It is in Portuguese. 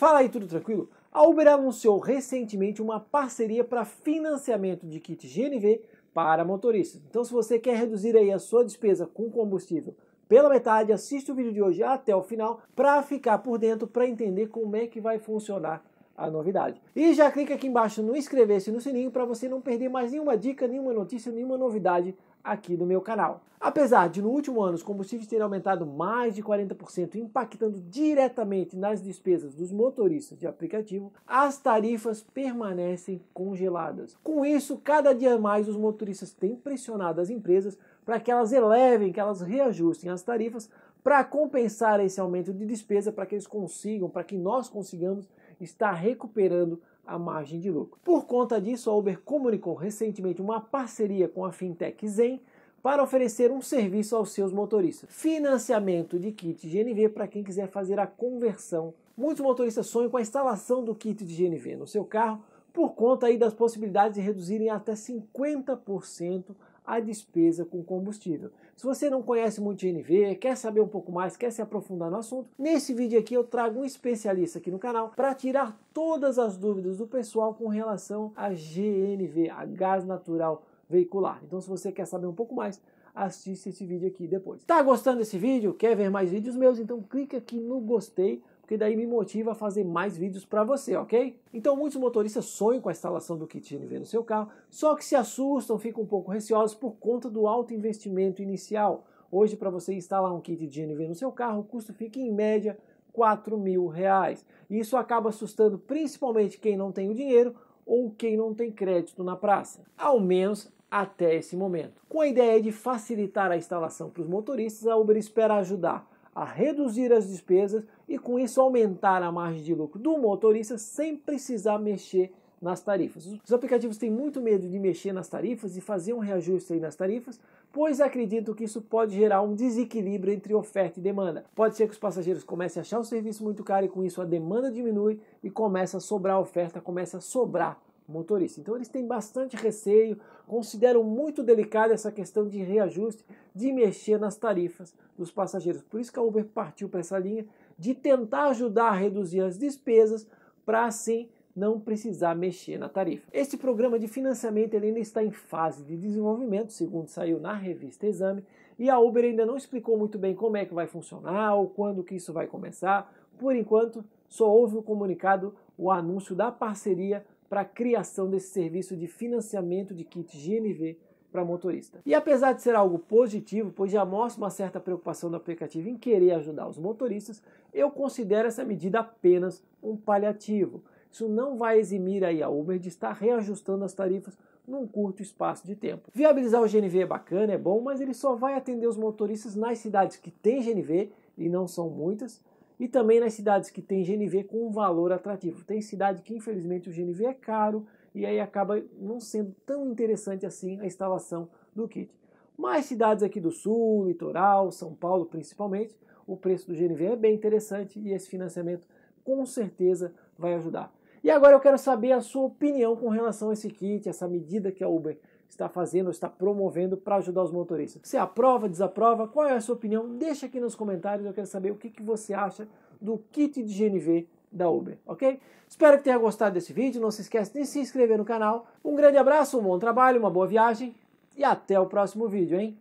Fala aí, tudo tranquilo? A Uber anunciou recentemente uma parceria para financiamento de kit GNV para motoristas. Então, se você quer reduzir aí a sua despesa com combustível pela metade, assista o vídeo de hoje até o final para ficar por dentro, para entender como é que vai funcionar a novidade. E já clica aqui embaixo no inscrever-se no sininho para você não perder mais nenhuma dica, nenhuma notícia, nenhuma novidade aqui no meu canal. Apesar de no último ano os combustíveis terem aumentado mais de 40%, impactando diretamente nas despesas dos motoristas de aplicativo, as tarifas permanecem congeladas. Com isso, cada dia mais os motoristas têm pressionado as empresas para que elas elevem, que elas reajustem as tarifas para compensar esse aumento de despesa, para que eles consigam, para que nós consigamos está recuperando a margem de lucro. Por conta disso, a Uber comunicou recentemente uma parceria com a fintech Zen para oferecer um serviço aos seus motoristas. Financiamento de kit GNV para quem quiser fazer a conversão. Muitos motoristas sonham com a instalação do kit de GNV no seu carro por conta aí das possibilidades de reduzirem até 50% a despesa com combustível. Se você não conhece muito GNV, quer saber um pouco mais, quer se aprofundar no assunto, nesse vídeo aqui eu trago um especialista aqui no canal para tirar todas as dúvidas do pessoal com relação a GNV, a gás natural veicular. Então se você quer saber um pouco mais, assiste esse vídeo aqui depois. Tá gostando desse vídeo? Quer ver mais vídeos meus? Então clica aqui no gostei porque daí me motiva a fazer mais vídeos para você, ok? Então muitos motoristas sonham com a instalação do kit NV no seu carro, só que se assustam, ficam um pouco receosos por conta do alto investimento inicial. Hoje para você instalar um kit de NV no seu carro, o custo fica em média quatro mil reais. isso acaba assustando principalmente quem não tem o dinheiro ou quem não tem crédito na praça. Ao menos até esse momento. Com a ideia de facilitar a instalação para os motoristas, a Uber espera ajudar a reduzir as despesas e com isso aumentar a margem de lucro do motorista sem precisar mexer nas tarifas. Os aplicativos têm muito medo de mexer nas tarifas e fazer um reajuste nas tarifas, pois acreditam que isso pode gerar um desequilíbrio entre oferta e demanda. Pode ser que os passageiros comecem a achar o serviço muito caro e com isso a demanda diminui e começa a sobrar oferta, começa a sobrar motorista. Então eles têm bastante receio, consideram muito delicada essa questão de reajuste, de mexer nas tarifas dos passageiros. Por isso que a Uber partiu para essa linha de tentar ajudar a reduzir as despesas para assim não precisar mexer na tarifa. Este programa de financiamento ainda está em fase de desenvolvimento, segundo saiu na revista Exame, e a Uber ainda não explicou muito bem como é que vai funcionar ou quando que isso vai começar. Por enquanto, só houve o comunicado, o anúncio da parceria para a criação desse serviço de financiamento de kit GNV para motorista. E apesar de ser algo positivo, pois já mostra uma certa preocupação do aplicativo em querer ajudar os motoristas, eu considero essa medida apenas um paliativo. Isso não vai eximir aí a Uber de estar reajustando as tarifas num curto espaço de tempo. Viabilizar o GNV é bacana, é bom, mas ele só vai atender os motoristas nas cidades que têm GNV, e não são muitas, e também nas cidades que tem GNV com um valor atrativo. Tem cidade que infelizmente o GNV é caro e aí acaba não sendo tão interessante assim a instalação do kit. Mas cidades aqui do sul, litoral, São Paulo principalmente, o preço do GNV é bem interessante e esse financiamento com certeza vai ajudar. E agora eu quero saber a sua opinião com relação a esse kit, essa medida que a Uber está fazendo, está promovendo para ajudar os motoristas. Você aprova, desaprova? Qual é a sua opinião? Deixa aqui nos comentários, eu quero saber o que, que você acha do kit de GNV da Uber, ok? Espero que tenha gostado desse vídeo, não se esqueça de se inscrever no canal. Um grande abraço, um bom trabalho, uma boa viagem e até o próximo vídeo, hein?